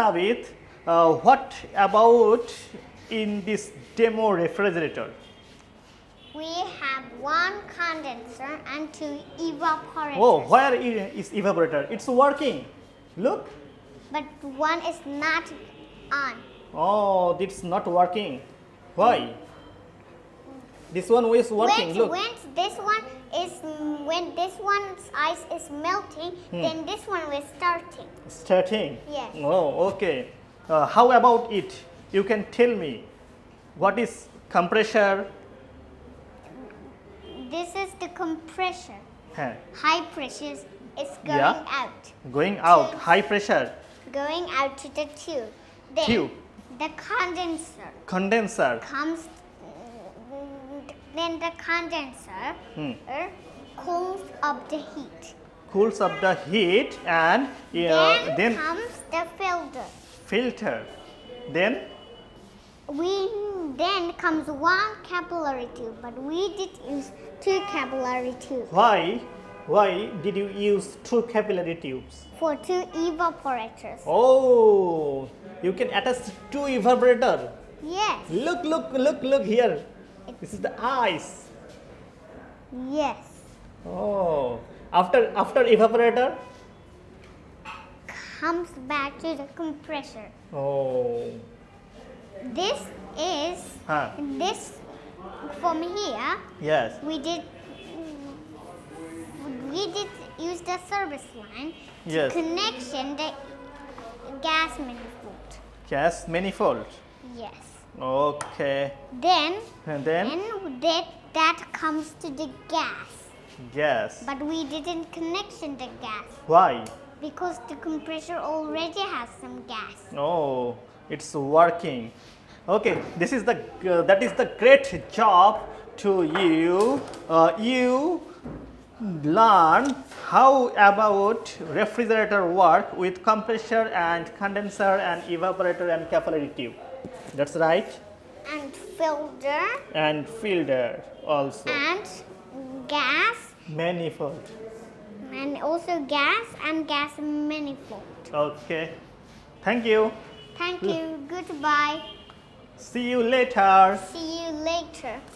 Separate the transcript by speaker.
Speaker 1: Tabith, uh, what about in this demo refrigerator?
Speaker 2: We have one condenser and two evaporators. Oh,
Speaker 1: where is evaporator? It's working. Look.
Speaker 2: But one is not
Speaker 1: on. Oh, it's not working. Why? This one is working. When, Look.
Speaker 2: When this one is when this one's ice is melting, hmm. then this one is starting.
Speaker 1: Starting. Yes. Oh, okay. Uh, how about it? You can tell me what is compressor.
Speaker 2: This is the compressor. Huh. High pressure is going yeah. out.
Speaker 1: Going out. High pressure.
Speaker 2: Going out to the tube. Then tube. The condenser.
Speaker 1: Condenser.
Speaker 2: Comes then the condenser hmm. Er, cools up the heat.
Speaker 1: Cools up the heat and then, then
Speaker 2: comes the filter.
Speaker 1: Filter. Then?
Speaker 2: We then comes one capillary tube, but we did use two capillary tubes.
Speaker 1: Why? Why did you use two capillary tubes?
Speaker 2: For two evaporators.
Speaker 1: Oh, you can attach two evaporator. Yes. Look, look, look, look here. This is the ice. Yes. Oh. After after evaporator?
Speaker 2: Comes back to the compressor.
Speaker 1: Oh.
Speaker 2: This is huh. this from here. Yes. We did we did use the service line yes. connection the gas manifold.
Speaker 1: Gas manifold? Yes. Okay. Then. And then.
Speaker 2: that that comes to the gas. Yes. But we didn't connection the gas. Why? Because the compressor already has some gas.
Speaker 1: Oh, it's working. Okay, this is the uh, that is the great job to you. Uh, you learn how about refrigerator work with compressor and condenser and evaporator and capillary tube. That's right.
Speaker 2: And filter.
Speaker 1: And filter also. And gas. Manifold.
Speaker 2: And also gas and gas manifold.
Speaker 1: Okay. Thank you.
Speaker 2: Thank you. Goodbye.
Speaker 1: See you later.
Speaker 2: See you later.